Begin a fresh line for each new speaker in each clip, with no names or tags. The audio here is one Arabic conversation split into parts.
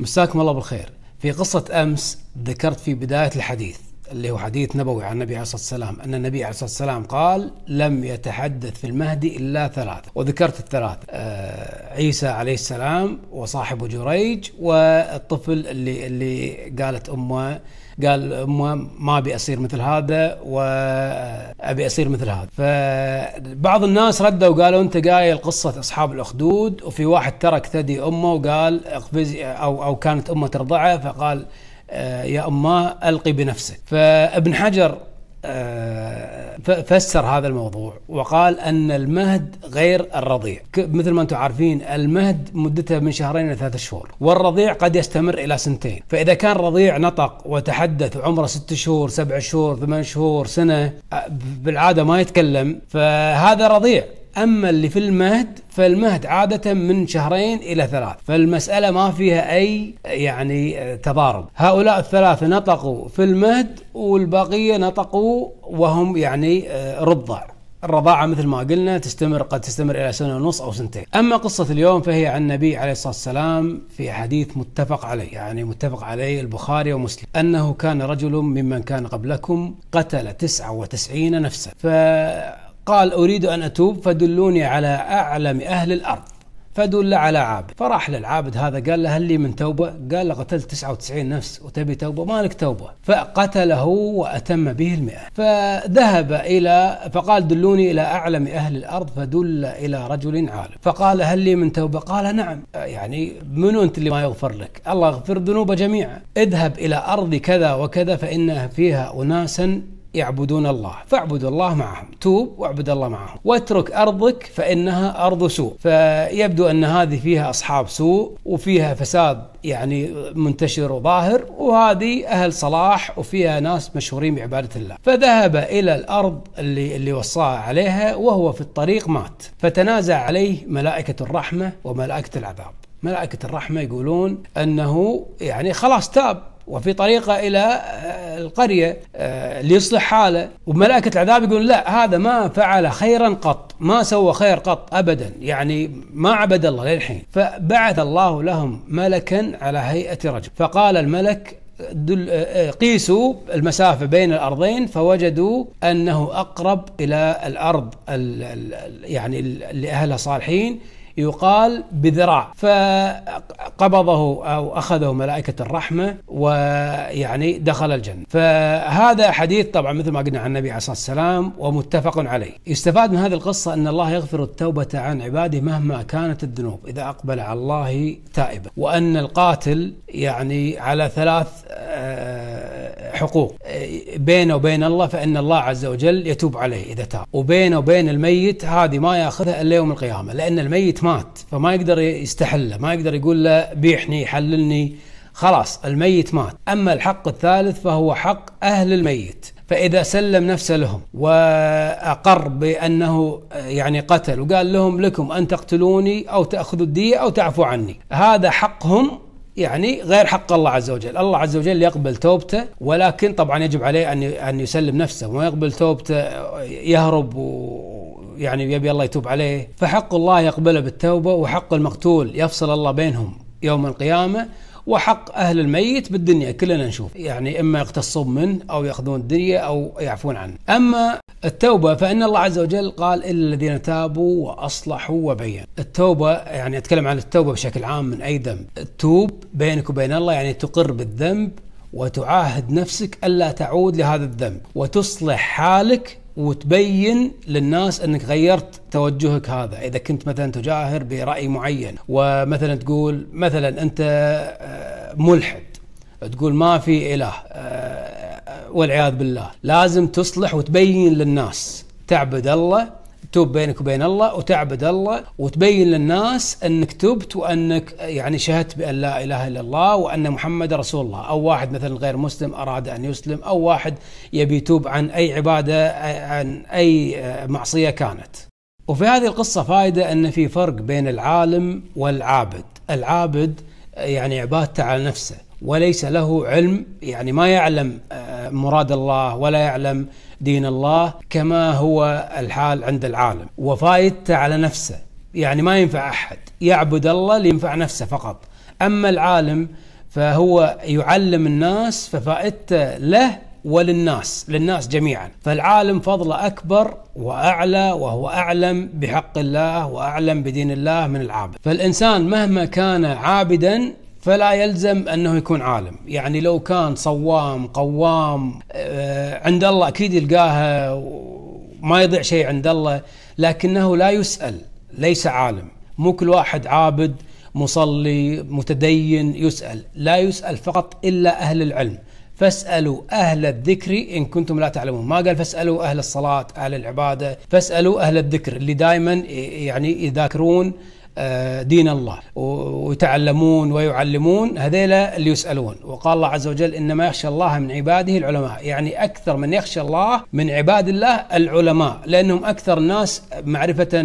مساكم الله بالخير في قصة أمس ذكرت في بداية الحديث اللي هو حديث نبوي عن النبي عليه الصلاه والسلام ان النبي عليه الصلاه والسلام قال لم يتحدث في المهدي الا ثلاثه وذكرت الثلاثه آه عيسى عليه السلام وصاحب جريج والطفل اللي اللي قالت امه قال امه ما ابي اصير مثل هذا وابي اصير مثل هذا فبعض الناس ردوا وقالوا انت قايل قصه اصحاب الاخدود وفي واحد ترك ثدي امه وقال اقفزي او او كانت امه ترضعه فقال آه، يا أما ألقي بنفسك فابن حجر آه، فسر هذا الموضوع وقال أن المهد غير الرضيع مثل ما أنتم عارفين المهد مدته من شهرين إلى ثلاثة شهور والرضيع قد يستمر إلى سنتين فإذا كان رضيع نطق وتحدث عمره ست شهور سبع شهور ثمان شهور سنة آه، بالعادة ما يتكلم فهذا رضيع أما اللي في المهد فالمهد عادة من شهرين إلى ثلاث فالمسألة ما فيها أي يعني تضارب هؤلاء الثلاثة نطقوا في المهد والبقية نطقوا وهم يعني رضع الرضاعة مثل ما قلنا تستمر قد تستمر إلى سنة ونص أو سنتين أما قصة اليوم فهي عن النبي عليه الصلاة والسلام في حديث متفق عليه يعني متفق عليه البخاري ومسلم أنه كان رجل ممن كان قبلكم قتل 99 نفسا ف قال أريد أن أتوب فدلوني على أعلم أهل الأرض فدل على عابد فراح للعابد هذا قال له هل لي من توبة قال له قتلت 99 نفس وتبي توبة ما لك توبة فقتله وأتم به المئة فذهب إلى فقال دلوني إلى أعلم أهل الأرض فدل إلى رجل عالم فقال هل لي من توبة قال نعم يعني منو أنت اللي ما يغفر لك الله يغفر ذنوب جميعا اذهب إلى أرض كذا وكذا فإن فيها أناسا يعبدون الله فاعبد الله معهم توب واعبد الله معهم واترك أرضك فإنها أرض سوء فيبدو أن هذه فيها أصحاب سوء وفيها فساد يعني منتشر وظاهر وهذه أهل صلاح وفيها ناس مشهورين بعبادة الله فذهب إلى الأرض اللي, اللي وصاها عليها وهو في الطريق مات فتنازع عليه ملائكة الرحمة وملائكة العذاب ملائكة الرحمة يقولون أنه يعني خلاص تاب وفي طريقه الى آه، القريه آه، ليصلح حاله وملائكه العذاب يقول لا هذا ما فعل خيرا قط ما سوى خير قط ابدا يعني ما عبد الله للحين فبعث الله لهم ملكا على هيئه رجل فقال الملك دل آه، قيسوا المسافة بين الأرضين فوجدوا أنه أقرب إلى الأرض الـ الـ يعني لأهلها صالحين يقال بذراع فقبضه أو أخذه ملائكة الرحمة ويعني دخل الجنة فهذا حديث طبعا مثل ما قلنا عن النبي عليه الصلاة والسلام ومتفق عليه يستفاد من هذه القصة أن الله يغفر التوبة عن عباده مهما كانت الذنوب إذا أقبل على الله تائبا وأن القاتل يعني على ثلاث حقوق بينه وبين الله فإن الله عز وجل يتوب عليه إذا تاب وبينه وبين الميت هذه ما يأخذها إلا يوم القيامة لأن الميت مات فما يقدر يستحله ما يقدر يقول له بيحني حللني خلاص الميت مات أما الحق الثالث فهو حق أهل الميت فإذا سلم نفسه لهم وأقر بأنه يعني قتل وقال لهم لكم أن تقتلوني أو تأخذوا الدية أو تعفوا عني هذا حقهم يعني غير حق الله عز وجل الله عز وجل يقبل توبته ولكن طبعا يجب عليه أن أن يسلم نفسه وما يقبل توبته يهرب يعني يبي الله يتوب عليه فحق الله يقبله بالتوبة وحق المقتول يفصل الله بينهم يوم القيامة وحق أهل الميت بالدنيا كلنا نشوف يعني إما يقتصون منه أو يأخذون الدنيا أو يعفون عنه أما التوبة فإن الله عز وجل قال إلا الذين تابوا وأصلحوا وبينوا التوبة يعني أتكلم عن التوبة بشكل عام من أي ذنب التوب بينك وبين الله يعني تقر بالذنب وتعاهد نفسك ألا تعود لهذا الذنب وتصلح حالك وتبين للناس انك غيرت توجهك هذا اذا كنت مثلا تجاهر براي معين ومثلا تقول مثلا انت آه، ملحد تقول ما في اله آه، آه، والعياذ بالله لازم تصلح وتبين للناس تعبد الله توب بينك وبين الله وتعبد الله وتبين للناس انك تبت وانك يعني شهدت بان لا اله الا الله وان محمد رسول الله او واحد مثلا غير مسلم اراد ان يسلم او واحد يبي يتوب عن اي عباده عن اي معصيه كانت. وفي هذه القصه فائده ان في فرق بين العالم والعابد، العابد يعني عبادته على نفسه وليس له علم يعني ما يعلم آه، مراد الله ولا يعلم دين الله كما هو الحال عند العالم وفايدته على نفسه يعني ما ينفع أحد يعبد الله لينفع نفسه فقط أما العالم فهو يعلم الناس ففائدته له وللناس للناس جميعا فالعالم فضله أكبر وأعلى وهو أعلم بحق الله وأعلم بدين الله من العابد فالإنسان مهما كان عابدا فلا يلزم انه يكون عالم، يعني لو كان صوام، قوام آه، عند الله اكيد يلقاها وما يضيع شيء عند الله، لكنه لا يسال، ليس عالم، مو كل واحد عابد مصلي متدين يسال، لا يسال فقط الا اهل العلم، فاسألوا أهل الذكر إن كنتم لا تعلمون ما قال فاسألوا أهل الصلاة أهل العبادة فاسألوا أهل الذكر اللي دائما يعني يذاكرون آه، دين الله ويتعلمون ويعلمون هذيلا اللي يسألون وقال الله عز وجل إنما يخشى الله من عباده العلماء يعني أكثر من يخشى الله من عباد الله العلماء لأنهم أكثر الناس معرفة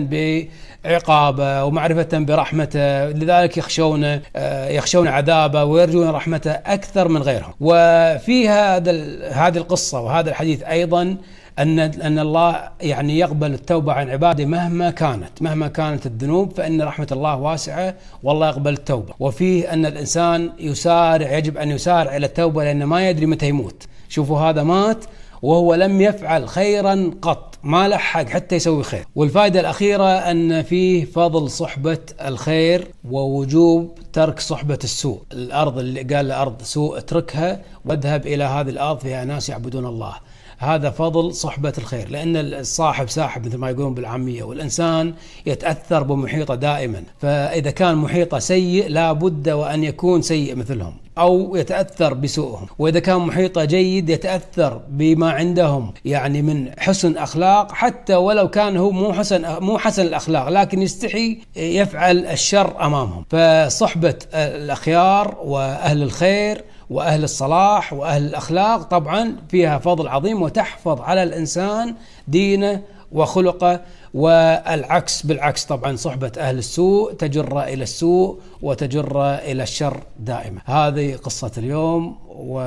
بعقابه ومعرفة برحمته لذلك يخشون آه، يخشون عذابه ويرجون رحمته أكثر من غيرهم وفي هذا هذه القصة وهذا الحديث أيضا ان ان الله يعني يقبل التوبه عن عباده مهما كانت، مهما كانت الذنوب فان رحمه الله واسعه والله يقبل التوبه، وفيه ان الانسان يسارع يجب ان يسارع الى التوبه لانه ما يدري متى يموت، شوفوا هذا مات وهو لم يفعل خيرا قط ما لحق حتى يسوي خير والفائدة الأخيرة أن فيه فضل صحبة الخير ووجوب ترك صحبة السوء الأرض اللي قال أرض سوء اتركها واذهب إلى هذه الأرض فيها ناس يعبدون الله هذا فضل صحبة الخير لأن الصاحب ساحب مثل ما يقولون بالعامية والإنسان يتأثر بمحيطه دائما فإذا كان محيطه سيء لا بد وأن يكون سيء مثلهم أو يتأثر بسوءهم وإذا كان محيطه جيد يتأثر بما عندهم يعني من حسن أخلاق حتى ولو كان هو مو حسن مو حسن الأخلاق لكن يستحي يفعل الشر أمامهم فصحبة الأخيار وأهل الخير واهل الصلاح واهل الاخلاق طبعا فيها فضل عظيم وتحفظ على الانسان دينه وخلقه والعكس بالعكس طبعا صحبة أهل السوء تجر إلى السوء وتجر إلى الشر دائما هذه قصة اليوم و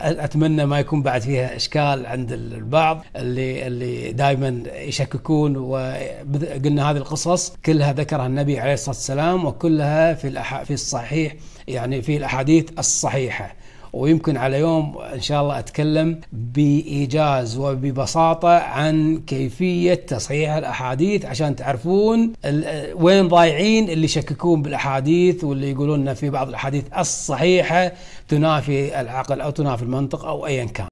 اتمنى ما يكون بعد فيها إشكال عند البعض اللي, اللي دائما يشككون وقلنا هذه القصص كلها ذكرها النبي عليه الصلاة والسلام وكلها في, في الصحيح يعني في الأحاديث الصحيحة ويمكن على يوم ان شاء الله اتكلم بايجاز وببساطه عن كيفيه تصحيح الاحاديث عشان تعرفون وين ضايعين اللي يشككون بالاحاديث واللي يقولون ان في بعض الاحاديث الصحيحه تنافي العقل او تنافي المنطق او ايا كان